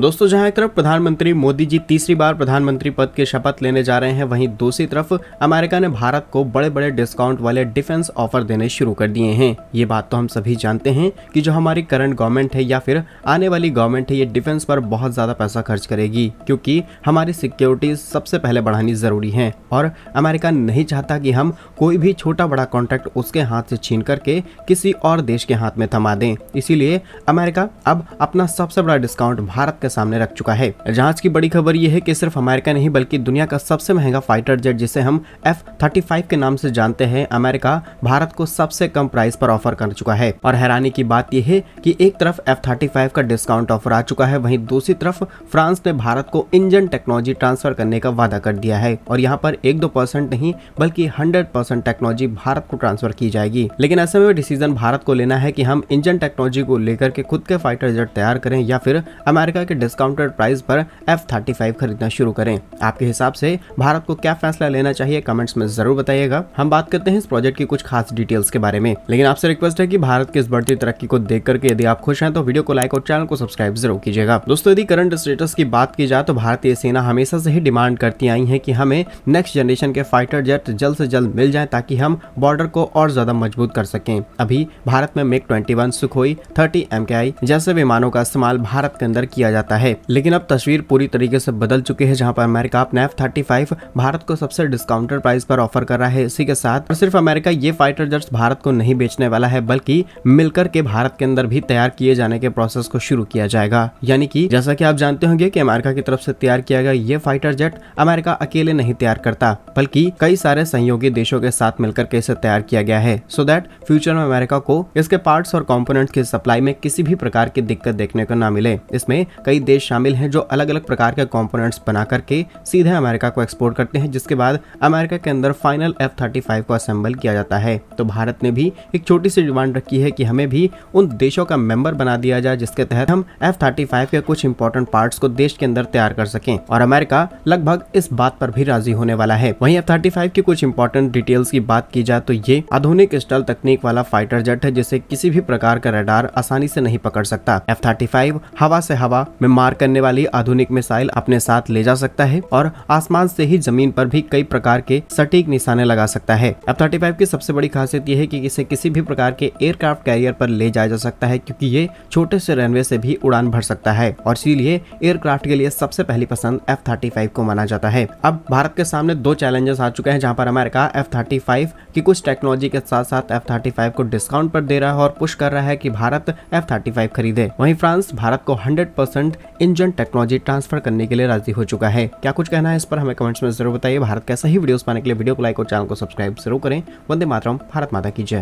दोस्तों जहां एक तरफ प्रधानमंत्री मोदी जी तीसरी बार प्रधानमंत्री पद की शपथ लेने जा रहे हैं वहीं दूसरी तरफ अमेरिका ने भारत को बड़े बड़े डिस्काउंट वाले डिफेंस ऑफर देने शुरू कर दिए हैं ये बात तो हम सभी जानते हैं कि जो हमारी करंट गवर्नमेंट है या फिर आने वाली गवर्नमेंट है ये डिफेंस पर बहुत ज्यादा पैसा खर्च करेगी क्योंकि हमारी सिक्योरिटी सबसे पहले बढ़ानी जरूरी है और अमेरिका नहीं चाहता कि हम कोई भी छोटा बड़ा कॉन्ट्रैक्ट उसके हाथ से छीन करके किसी और देश के हाथ में थमा दें इसीलिए अमेरिका अब अपना सबसे बड़ा डिस्काउंट भारत के सामने रख चुका है जहाज की बड़ी खबर यह है की सिर्फ अमेरिका नहीं बल्कि दुनिया का सबसे महंगा फाइटर जेट जिसे हम एफ के नाम से जानते हैं अमेरिका भारत को सबसे कम प्राइस पर ऑफर कर चुका है और हैरानी की बात यह है कि एक तरफ एफ का डिस्काउंट ऑफर आ चुका है वहीं दूसरी तरफ फ्रांस ने भारत को इंजन टेक्नोलॉजी ट्रांसफर करने का वादा कर दिया है और यहाँ पर एक दो परसेंट नहीं बल्कि हंड्रेड परसेंट टेक्नोलॉजी भारत को ट्रांसफर की जाएगी लेकिन ऐसे में डिसीजन भारत को लेना है की हम इंजन टेक्नोलॉजी को लेकर के खुद के फाइटर जेट तैयार करें या फिर अमेरिका के डिस्काउंटेड प्राइस पर एफ थर्टी फाइव खरीदना शुरू करें आपके हिसाब से भारत को क्या फैसला लेना चाहिए कमेंट्स में जरूर बताइएगा हम बात करते हैं इस प्रोजेक्ट की कुछ खास डिटेल्स के बारे में लेकिन आपसे रिक्वेस्ट है की भारत की इस बढ़ती तरक्की को देख करके यदि आप खुश हैं तो वीडियो को लाइक और चैनल को सब्सक्राइब जरूर कीजिएगा दोस्तों यदि करंट स्टेटस की बात की जाए तो भारतीय सेना हमेशा से ही डिमांड करती आई है की हमें नेक्स्ट जनरेशन के फाइटर जेट जल्द से जल्द मिल जाए ताकि हम बॉर्डर को और ज्यादा मजबूत कर सकें अभी भारत में MiG twenty one Sukhoi thirty M जैसे विमानों का इस्तेमाल भारत के अंदर किया जा जाता है लेकिन अब तस्वीर पूरी तरीके से बदल चुकी है जहाँ पर अमेरिका अपना एफ थर्टी भारत को सबसे डिस्काउंटेड प्राइस पर ऑफर कर रहा है इसी के साथ और सिर्फ अमेरिका ये फाइटर जेट्स भारत को नहीं बेचने वाला है बल्कि मिलकर के भारत के अंदर भी तैयार किए जाने के प्रोसेस को शुरू किया जाएगा यानी कि जैसा कि आप जानते होंगे कि अमेरिका की तरफ से तैयार किया गया ये फाइटर जेट अमेरिका अकेले नहीं तैयार करता बल्कि कई सारे सहयोगी देशों के साथ मिलकर के इसे तैयार किया गया है सो देट दैट फ्यूचर में अमेरिका को इसके पार्ट्स और कॉम्पोनेट की सप्लाई में किसी भी प्रकार की दिक्कत देखने को ना मिले इसमें कई कई देश शामिल हैं जो अलग अलग प्रकार के कंपोनेंट्स बना करके सीधे अमेरिका को एक्सपोर्ट करते हैं जिसके बाद अमेरिका के अंदर फाइनल एफ थर्टी फाइव को असेंबल किया जाता है तो भारत ने भी एक छोटी सी डिमांड रखी है कि हमें भी उन देशों का मेंबर बना दिया जाए जिसके तहत हम एफ थर्टी फाइव के कुछ इंपॉर्टेंट पार्ट को देश के अंदर तैयार कर सकें और अमेरिका लगभग इस बात पर भी राजी होने वाला है वही एफ थर्टी फाइव की कुछ इंपॉर्टेंट डिटेल्स की बात की जाए तो ये आधुनिक स्टल तकनीक वाला फाइटर जेट है जिसे किसी भी प्रकार का रडार आसानी से नहीं पकड़ सकता एफ थर्टी फाइव हवा से हवा में मार करने वाली आधुनिक मिसाइल अपने साथ ले जा सकता है और आसमान से ही जमीन पर भी कई प्रकार के सटीक निशाने लगा सकता है एफ थर्टी फाइव की सबसे बड़ी खासियत यह है कि इसे किसी भी प्रकार के एयरक्राफ्ट कैरियर पर ले जाया जा सकता है क्योंकि ये छोटे से रनवे से भी उड़ान भर सकता है और इसीलिए एयरक्राफ्ट के लिए सबसे पहली पसंद एफ थर्टी फाइव को माना जाता है अब भारत के सामने दो चैलेंजेस आ चुके हैं जहाँ पर अमेरिका एफ थर्टी फाइव की कुछ टेक्नोलॉजी के साथ साथ एफ थर्टी फाइव को डिस्काउंट पर दे रहा है और पुश कर रहा है की भारत एफ थर्टी फाइव खरीदे वही फ्रांस भारत को हंड्रेड परसेंट तुरंत इंजन टेक्नोलॉजी ट्रांसफर करने के लिए राजी हो चुका है क्या कुछ कहना है इस पर हमें कमेंट्स में जरूर बताइए भारत का सही वीडियोस पाने के लिए वीडियो को लाइक और चैनल को सब्सक्राइब जरूर करें वंदे मातरम भारत माता की जय